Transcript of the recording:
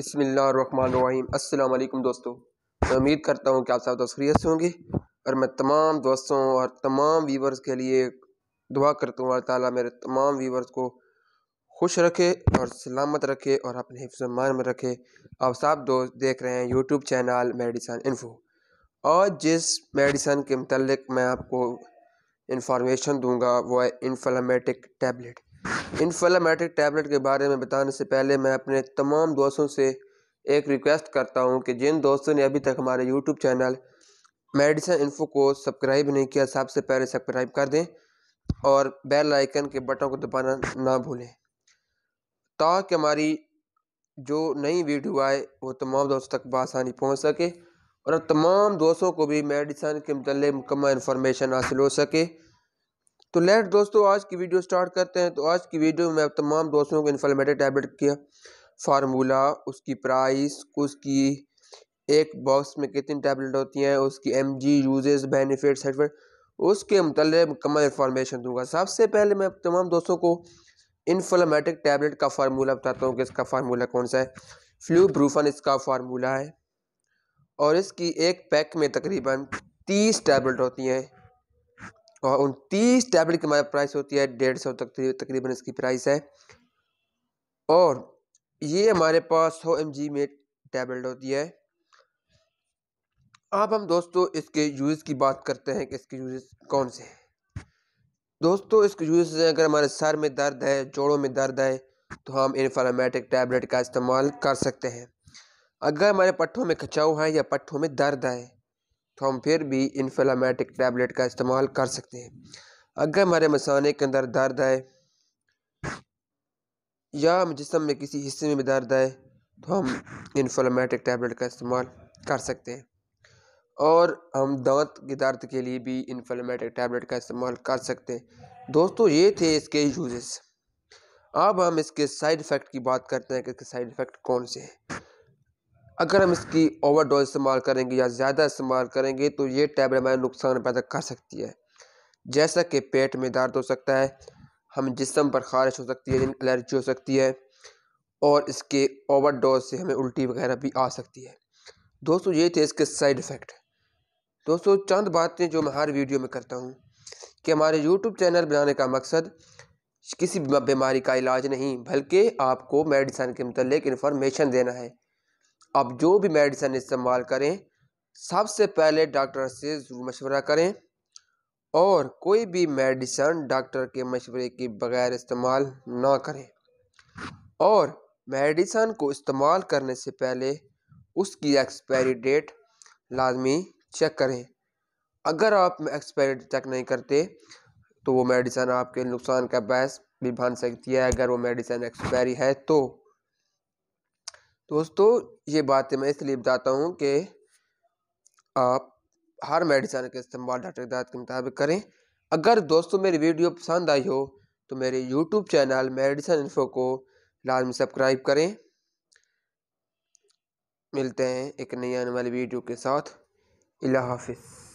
अस्सलाम वालेकुम दोस्तों मैं उम्मीद करता हूँ कि आप सब दोस्त से होंगे और मैं तमाम दोस्तों और तमाम वीवर्स के लिए दुआ करता हूँ अल्लाह ताला मेरे तमाम वीवर्स को खुश रखे और सलामत रखे और अपने हिफ्जमान में रखे आप सब दोस्त देख रहे हैं यूट्यूब चैनल मेडिसन इन्फो और जिस मेडिसन के मतलब मैं आपको इन्फॉर्मेशन दूँगा वो है इन्फ्लामेटिक टैबलेट इन्फ्लामेटरी टैबलेट के बारे में बताने से पहले मैं अपने तमाम दोस्तों से एक रिक्वेस्ट करता हूँ कि जिन दोस्तों ने अभी तक हमारे यूट्यूब चैनल मेडिसिन इन्फो को सब्सक्राइब नहीं किया सबसे पहले सब्सक्राइब कर दें और बेल आइकन के बटन को दबाना ना भूलें ताकि हमारी जो नई वीडियो आए वो तमाम दोस्तों तक बसानी पहुँच सके और तमाम दोस्तों को भी मेडिसन के मतलब मुकम्मल इन्फॉर्मेशन हासिल हो सके तो लेट दोस्तों आज की वीडियो स्टार्ट करते हैं तो आज की वीडियो में आप तमाम दोस्तों को इन्फ्लामेटरी टैबलेट के फार्मूला उसकी प्राइस उसकी एक बॉक्स में कितनी टैबलेट होती हैं उसकी M G uses benefit certificate उसके मतलब मुकम्मल इन्फॉर्मेशन दूंगा सबसे पहले मैं तमाम दोस्तों को इन्फ्लोमेटिक टैबलेट का फार्मूला बताता हूँ कि इसका फार्मूला कौन सा है फ्लू ब्रूफन इसका फार्मूला है और इसकी एक पैक में तकरीबन तीस टैबलेट होती हैं और उन तीस टैबलेट की प्राइस होती है डेढ़ सौ तक तकरीबन इसकी प्राइस है और ये हमारे पास सौ एम जी में टैबलेट होती है अब हम दोस्तों इसके यूज़ की बात करते हैं कि इसके यूज़ कौन से हैं दोस्तों इसके यूज़ अगर हमारे सर में दर्द है जोड़ों में दर्द है तो हम इन्फ्लामेटिक टैबलेट का इस्तेमाल कर सकते हैं अगर हमारे पट्ठों में खिंचाव है या पट्ठों में दर्द है तो हम फिर भी इन्फ्लामेटिक टैबलेट का इस्तेमाल कर सकते हैं अगर हमारे मसाने के अंदर दर्द आए या जिसम में किसी हिस्से में भी दर्द आए तो हम इन्फ्लामेटिक टैबलेट का इस्तेमाल कर सकते हैं और हम दांत के दर्द के लिए भी इन्फ्लामेटिक टैबलेट का इस्तेमाल कर सकते हैं दोस्तों ये थे इसके यूजेस अब हम इसके साइड इफ़ेक्ट की बात करते हैं कि इसके साइड इफ़ेक्ट कौन से हैं अगर हम इसकी ओवर डोज इस्तेमाल करेंगे या ज़्यादा इस्तेमाल करेंगे तो ये टैबलेट हमारे नुकसान पैदा कर सकती है जैसा कि पेट में दर्द हो सकता है हम जिसम पर खारिश हो सकती है एलर्जी हो सकती है और इसके ओवर डोज से हमें उल्टी वगैरह भी आ सकती है दोस्तों ये थे इसके साइड इफ़ेक्ट दोस्तों चंद बातें जो मैं हर वीडियो में करता हूँ कि हमारे यूट्यूब चैनल बनाने का मकसद किसी बीमारी का इलाज नहीं बल्कि आपको मेडिसन के मतलब इन्फॉर्मेशन देना है आप जो भी मेडिसन इस्तेमाल करें सबसे पहले डॉक्टर से ज़रूर मशवरा करें और कोई भी मेडिसन डॉक्टर के मशवरे के बगैर इस्तेमाल ना करें और मेडिसन को इस्तेमाल करने से पहले उसकी एक्सपायरी डेट लाजमी चेक करें अगर आप एक्सपायरी चेक नहीं करते तो वो मेडिसन आपके नुकसान का बहस भी बन सकती है अगर वो मेडिसन एक्सपायरी है तो दोस्तों ये बातें मैं इसलिए बताता हूँ कि आप हर मेडिसन के इस्तेमाल डॉक्टर दाद के मुताबिक करें अगर दोस्तों मेरी वीडियो पसंद आई हो तो मेरे यूट्यूब चैनल मेडिसन इन्फो को लाजमी सब्सक्राइब करें मिलते हैं एक नई आने वाली वीडियो के साथ अल्लाह हाफिज़